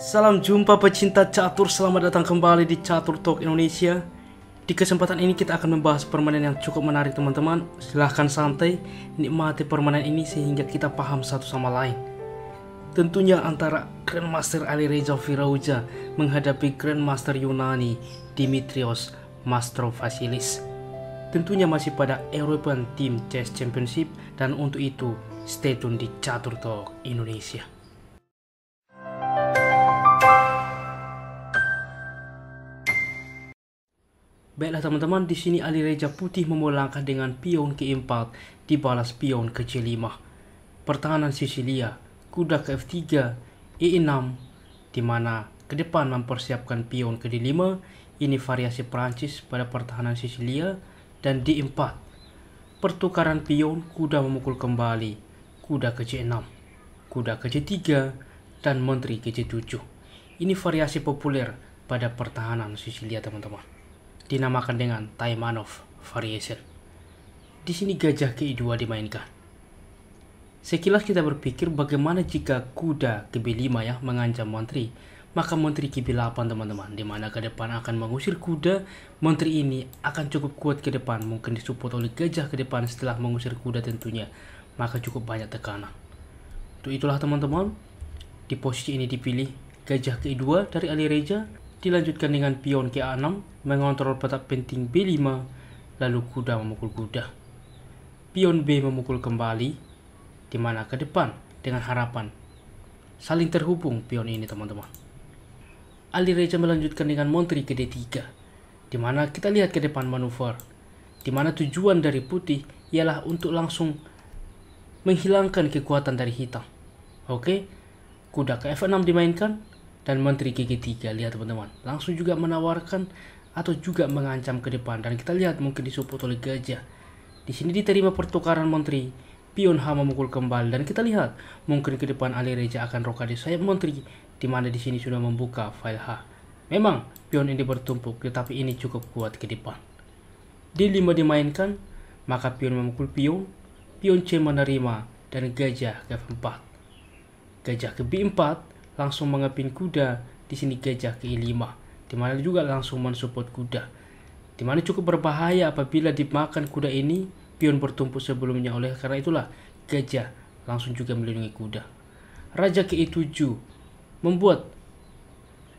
Salam jumpa pecinta catur, selamat datang kembali di Catur Talk Indonesia. Di kesempatan ini kita akan membahas permainan yang cukup menarik teman-teman. Silahkan santai, nikmati permainan ini sehingga kita paham satu sama lain. Tentunya antara Grandmaster Ali Reza Firauja menghadapi Grandmaster Yunani Dimitrios Mastrovasilis. Tentunya masih pada European Team Chess Championship dan untuk itu stay tune di Catur Talk Indonesia. Baiklah teman-teman, di sini Ali Reja Putih memulangkan dengan pion ke-4 dibalas pion ke C5. Pertahanan Sicilia, kuda ke F3, E6, di mana ke depan mempersiapkan pion ke D5, ini variasi Perancis pada pertahanan Sicilia dan D4. Pertukaran pion, kuda memukul kembali, kuda ke C6, kuda ke C3, dan menteri ke C7. Ini variasi populer pada pertahanan Sicilia teman-teman dinamakan dengan Taimanov Variation. Di sini gajah ke 2 dimainkan. Sekilas kita berpikir bagaimana jika kuda ke B5 ya mengancam menteri, maka menteri ke B8 teman-teman, di mana ke depan akan mengusir kuda, menteri ini akan cukup kuat ke depan, mungkin disupport oleh gajah ke depan setelah mengusir kuda tentunya, maka cukup banyak tekanan. Untuk itulah teman-teman, di posisi ini dipilih gajah ke 2 dari Ali Reja dilanjutkan dengan pion ke 6 mengontrol petak penting B5 lalu kuda memukul kuda. Pion B memukul kembali di mana ke depan dengan harapan. Saling terhubung pion ini teman-teman. Ali Reja melanjutkan dengan Montri ke D3 di mana kita lihat ke depan manuver di mana tujuan dari putih ialah untuk langsung menghilangkan kekuatan dari hitam. Oke, kuda ke F6 dimainkan dan Menteri GG3 lihat teman-teman langsung juga menawarkan atau juga mengancam ke depan dan kita lihat mungkin disupport oleh gajah di sini diterima pertukaran Menteri pion H memukul kembali dan kita lihat mungkin ke depan Ali Reja akan rokade sayap Menteri di mana di sini sudah membuka file H memang pion ini bertumpuk tetapi ini cukup kuat ke depan D5 dimainkan maka pion memukul pion pion C menerima dan gajah ke 4 gajah ke B4 langsung mengepin kuda, di sini gajah lima, di mana juga langsung mensupport kuda. Di mana cukup berbahaya apabila dimakan kuda ini, pion bertumpuk sebelumnya oleh karena itulah gajah langsung juga melindungi kuda. Raja ke-7 membuat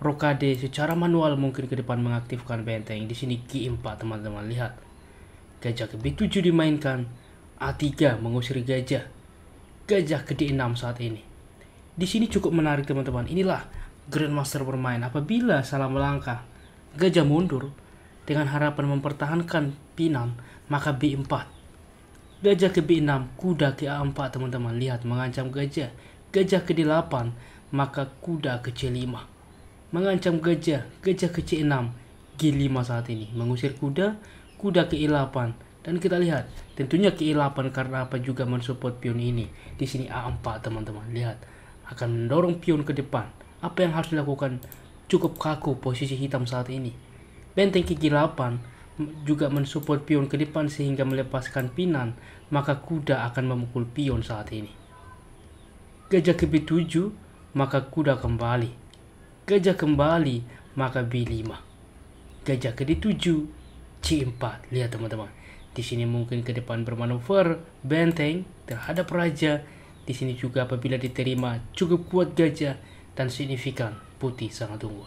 rokade secara manual mungkin ke depan mengaktifkan benteng. Di sini G4 teman-teman lihat. Gajah ke B7 dimainkan, A3 mengusir gajah. Gajah ke D6 saat ini. Di sini cukup menarik teman-teman. Inilah Grandmaster bermain apabila salah melangkah. Gajah mundur dengan harapan mempertahankan pinan, maka B4. Gajah ke B6, kuda ke A4 teman-teman. Lihat mengancam gajah. Gajah ke D8, maka kuda ke C5. Mengancam gajah, gajah ke C6, G5 saat ini. Mengusir kuda, kuda ke E8. Dan kita lihat, tentunya ke E8 karena apa juga mensupport pion ini. Di sini A4 teman-teman, lihat akan mendorong pion ke depan. Apa yang harus dilakukan? Cukup kaku posisi hitam saat ini. Benteng kiki 8 juga mensupport pion ke depan sehingga melepaskan pinan, maka kuda akan memukul pion saat ini. Gajah ke B7, maka kuda kembali. Gajah kembali, maka B5. Gajah ke D7, C4. Lihat teman-teman. Di sini mungkin ke depan bermanuver benteng terhadap raja di sini juga apabila diterima cukup kuat gajah dan signifikan putih sangat unggul.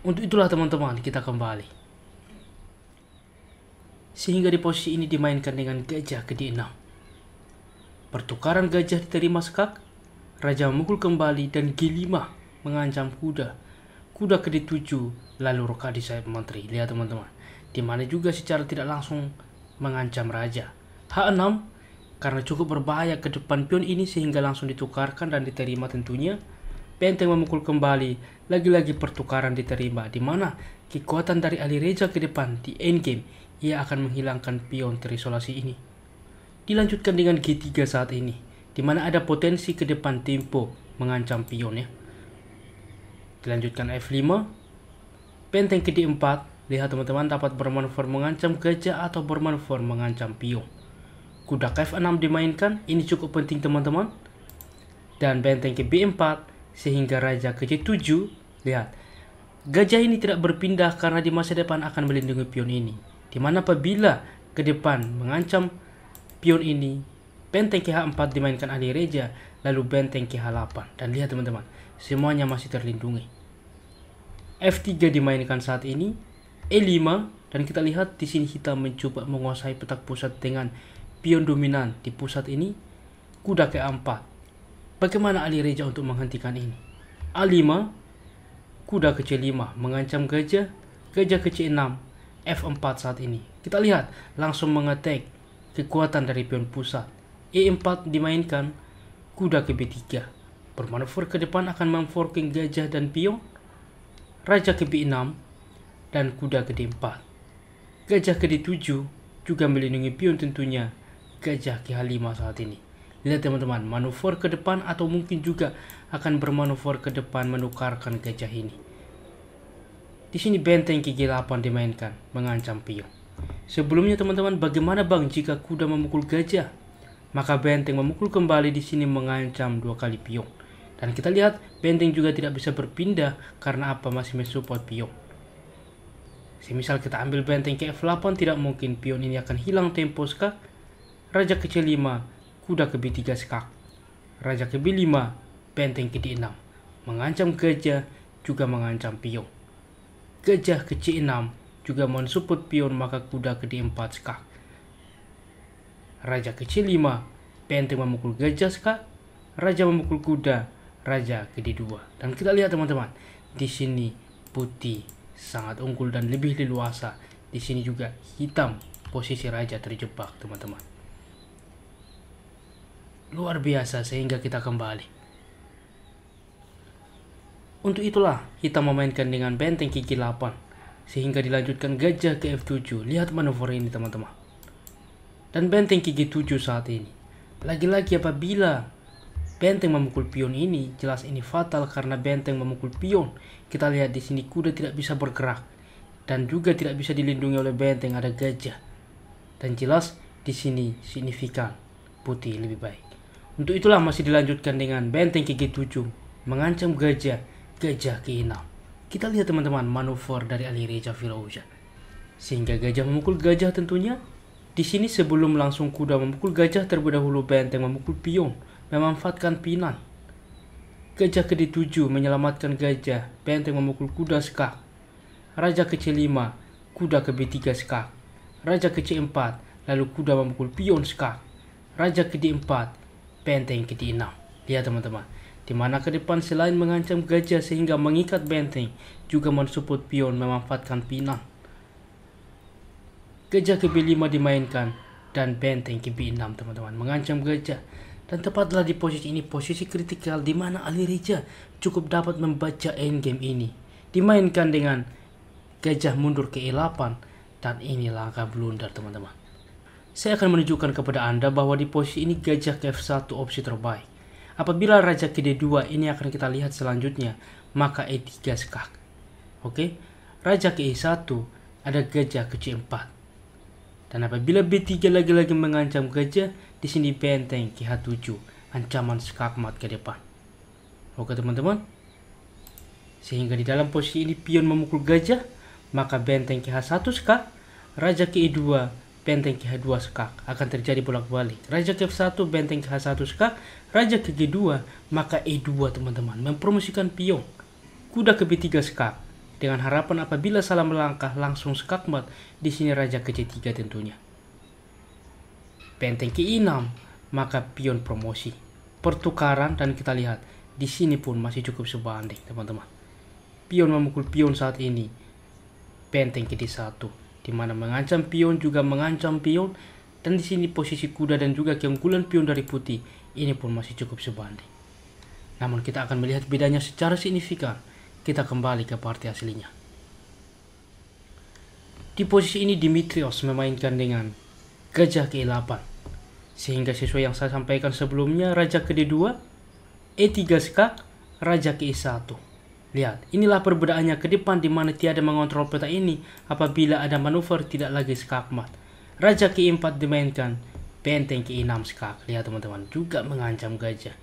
Untuk itulah teman-teman kita kembali. Sehingga di posisi ini dimainkan dengan gajah ke D6. Pertukaran gajah diterima sekak, raja memukul kembali dan G5 mengancam kuda. Kuda ke D7 lalu roka di sayap menteri. Lihat teman-teman, dimana juga secara tidak langsung mengancam raja. H6 karena cukup berbahaya ke depan pion ini sehingga langsung ditukarkan dan diterima tentunya. Benteng memukul kembali, lagi-lagi pertukaran diterima, di mana kekuatan dari Ali Reza ke depan di endgame, ia akan menghilangkan pion terisolasi ini. Dilanjutkan dengan G3 saat ini, di mana ada potensi ke depan tempo mengancam pionnya. Dilanjutkan F5, benteng ke D4, lihat teman-teman dapat bermanuver mengancam gajah atau bermanuver mengancam pion kuda F6 dimainkan, ini cukup penting teman-teman. Dan benteng ke B4 sehingga raja ke C7. Lihat, gajah ini tidak berpindah karena di masa depan akan melindungi pion ini. Dimana apabila ke depan mengancam pion ini, benteng ke H4 dimainkan ahli reja, lalu benteng ke H8. Dan lihat teman-teman, semuanya masih terlindungi. F3 dimainkan saat ini, E5 dan kita lihat di sini kita mencoba menguasai petak pusat dengan pion dominan di pusat ini, kuda ke-4. Bagaimana Ali Reja untuk menghentikan ini? A5, kuda ke C5 mengancam gajah, gajah ke C6, F4 saat ini. Kita lihat, langsung mengetek kekuatan dari pion pusat. E4 dimainkan, kuda ke B3. Bermanuver ke depan akan memforking gajah dan pion, raja ke B6, dan kuda ke D4. Gajah ke D7 juga melindungi pion tentunya Gajah Ki 5 saat ini. Lihat teman-teman, manuver ke depan atau mungkin juga akan bermanuver ke depan menukarkan gajah ini. Di sini benteng Ki 8 dimainkan, mengancam pion. Sebelumnya teman-teman, bagaimana bang jika kuda memukul gajah? Maka benteng memukul kembali di sini mengancam dua kali pion. Dan kita lihat, benteng juga tidak bisa berpindah karena apa masih mensupport pion. misal kita ambil benteng ke F8 tidak mungkin pion ini akan hilang tempo Raja kecil 5, kuda ke b 3 sekak. Raja ke b 5, benteng ke d 6, mengancam gajah, juga mengancam pion. Gajah ke c 6 juga mensupport pion maka kuda ke d 4 sekak. Raja kecil 5, benteng memukul gajah sekak, raja memukul kuda, raja ke d 2. Dan kita lihat teman-teman, di sini putih sangat unggul dan lebih leluasa. Di sini juga hitam posisi raja terjebak teman-teman luar biasa sehingga kita kembali. Untuk itulah kita memainkan dengan benteng kiki 8 sehingga dilanjutkan gajah ke F7. Lihat manuver ini teman-teman. Dan benteng kiki 7 saat ini. Lagi-lagi apabila benteng memukul pion ini jelas ini fatal karena benteng memukul pion. Kita lihat di sini kuda tidak bisa bergerak dan juga tidak bisa dilindungi oleh benteng ada gajah. Dan jelas di sini signifikan putih lebih baik. Untuk itulah masih dilanjutkan dengan benteng gigi 7 mengancam gajah, gajah ke-6. Kita lihat teman-teman manuver dari Ali Reza Firouzah. Sehingga gajah memukul gajah tentunya. Di sini sebelum langsung kuda memukul gajah terlebih dahulu benteng memukul pion memanfaatkan pinan. Gajah ke-7 menyelamatkan gajah, benteng memukul kuda skak. Raja ke-5, kuda ke B3 skak. Raja ke C4, lalu kuda memukul pion skak. Raja ke D4, benteng ke-6. Lihat ya, teman-teman, di mana ke depan selain mengancam gajah sehingga mengikat benteng, juga mensupport pion memanfaatkan pinang. Gajah ke B5 dimainkan dan benteng ke B6 teman-teman mengancam gajah. Dan tepatlah di posisi ini, posisi kritikal di mana Ali Rija cukup dapat membaca endgame ini. Dimainkan dengan gajah mundur ke E8 dan ini langkah blunder teman-teman. Saya akan menunjukkan kepada Anda bahwa di posisi ini gajah ke F1 opsi terbaik. Apabila raja ke D2 ini akan kita lihat selanjutnya, maka E3 skak. Oke, raja ke E1 ada gajah ke C4. Dan apabila B3 lagi-lagi mengancam gajah, di sini benteng ke H7, ancaman skakmat ke depan. Oke teman-teman, sehingga di dalam posisi ini pion memukul gajah, maka benteng ke H1 skak, raja ke E2 benteng ke H2 sekak akan terjadi bolak-balik. Raja ke F1 benteng ke H1 sekak, raja ke G2 maka E2 teman-teman mempromosikan pion. Kuda ke B3 sekak dengan harapan apabila salah melangkah langsung sekak mat di sini raja ke C3 tentunya. Benteng ke I6 maka pion promosi. Pertukaran dan kita lihat di sini pun masih cukup sebanding teman-teman. Pion memukul pion saat ini. Benteng ke D1 di mana mengancam pion juga mengancam pion dan di sini posisi kuda dan juga keunggulan pion dari putih ini pun masih cukup sebanding. Namun kita akan melihat bedanya secara signifikan. Kita kembali ke partai aslinya. Di posisi ini Dimitrios memainkan dengan gajah ke-8. Sehingga sesuai yang saya sampaikan sebelumnya, raja ke-2, E3 skak, raja ke-1. Lihat, inilah perbedaannya ke depan di mana tiada mengontrol peta ini apabila ada manuver tidak lagi skakmat. Raja ke-4 dimainkan, benteng ke-6 skak. Lihat teman-teman, juga mengancam gajah.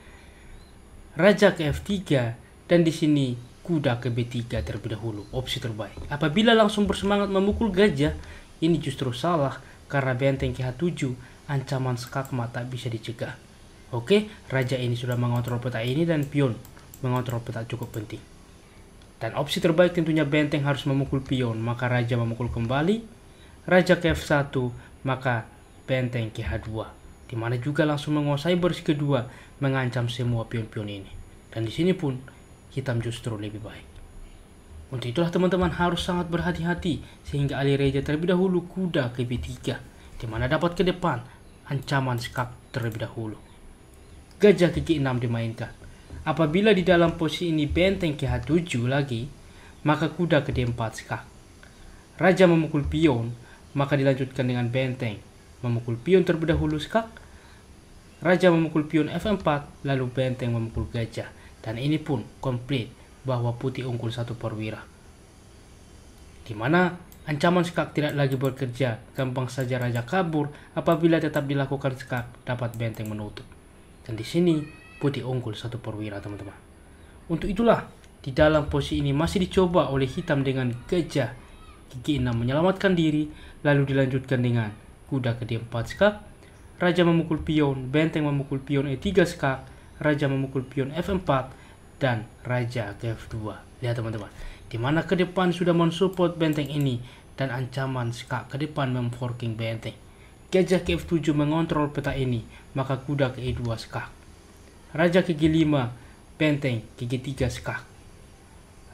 Raja ke-F3 dan di sini kuda ke B3 terlebih dahulu, opsi terbaik. Apabila langsung bersemangat memukul gajah, ini justru salah karena benteng ke H7 ancaman skakmat tak bisa dicegah. Oke, raja ini sudah mengontrol peta ini dan pion mengontrol peta cukup penting. Dan opsi terbaik tentunya benteng harus memukul pion, maka raja memukul kembali, raja ke f1, maka benteng ke h2. Dimana juga langsung menguasai baris kedua, mengancam semua pion-pion ini. Dan di sini pun, hitam justru lebih baik. Untuk itulah teman-teman harus sangat berhati-hati, sehingga alih raja terlebih dahulu kuda ke b3, dimana dapat ke depan, ancaman skak terlebih dahulu. Gajah ke g6 dimainkan, Apabila di dalam posisi ini benteng ke H7 lagi, maka kuda ke D4 skak. Raja memukul pion, maka dilanjutkan dengan benteng. Memukul pion terlebih dahulu skak, raja memukul pion F4, lalu benteng memukul gajah. Dan ini pun komplit bahwa putih unggul satu perwira. Di mana ancaman skak tidak lagi bekerja, gampang saja raja kabur apabila tetap dilakukan skak dapat benteng menutup. Dan di sini putih unggul satu perwira teman-teman. Untuk itulah di dalam posisi ini masih dicoba oleh hitam dengan gajah gigi 6 menyelamatkan diri lalu dilanjutkan dengan kuda ke D4 skak, raja memukul pion, benteng memukul pion E3 skak, raja memukul pion F4 dan raja ke F2. Lihat teman-teman, di mana ke depan sudah mensupport benteng ini dan ancaman skak ke depan memforking benteng. Gajah ke F7 mengontrol peta ini, maka kuda ke E2 skak. Raja ke G5, benteng ke G3 skak.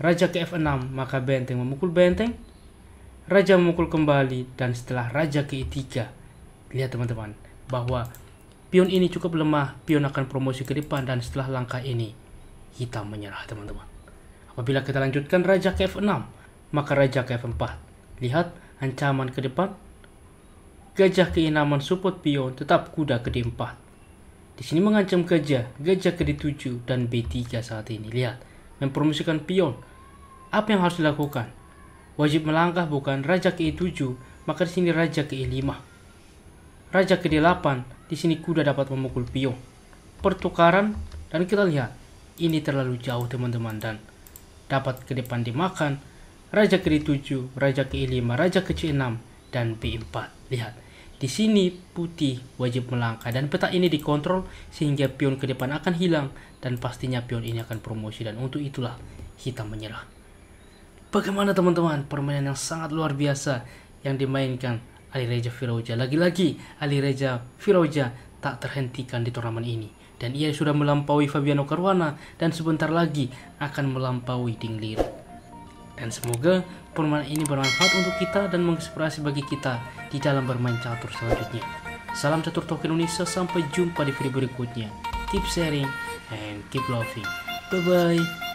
Raja ke F6, maka benteng memukul benteng. Raja memukul kembali dan setelah raja ke E3. Lihat teman-teman, bahwa pion ini cukup lemah, pion akan promosi ke depan dan setelah langkah ini, hitam menyerah teman-teman. Apabila kita lanjutkan raja ke F6, maka raja ke F4. Lihat ancaman ke depan. Gajah ke E6 support pion, tetap kuda ke D4. Di sini mengancam gajah, gajah ke D7 dan B3 saat ini. Lihat, mempromosikan pion. Apa yang harus dilakukan? Wajib melangkah bukan raja ke E7, maka di sini raja ke E5. Raja ke D8, di sini kuda dapat memukul pion. Pertukaran, dan kita lihat, ini terlalu jauh teman-teman dan dapat ke depan dimakan raja ke D7, raja ke E5, raja ke C6, dan B4. Lihat, di sini putih wajib melangkah dan peta ini dikontrol sehingga pion ke depan akan hilang dan pastinya pion ini akan promosi dan untuk itulah hitam menyerah. Bagaimana teman-teman permainan yang sangat luar biasa yang dimainkan Ali Reja Firoja. Lagi-lagi Ali Reja Firoja tak terhentikan di turnamen ini dan ia sudah melampaui Fabiano Caruana dan sebentar lagi akan melampaui Ding Lir. Dan semoga permainan ini bermanfaat untuk kita dan menginspirasi bagi kita di dalam bermain catur selanjutnya. Salam catur token Indonesia, sampai jumpa di video berikutnya. Keep sharing and keep loving. Bye-bye.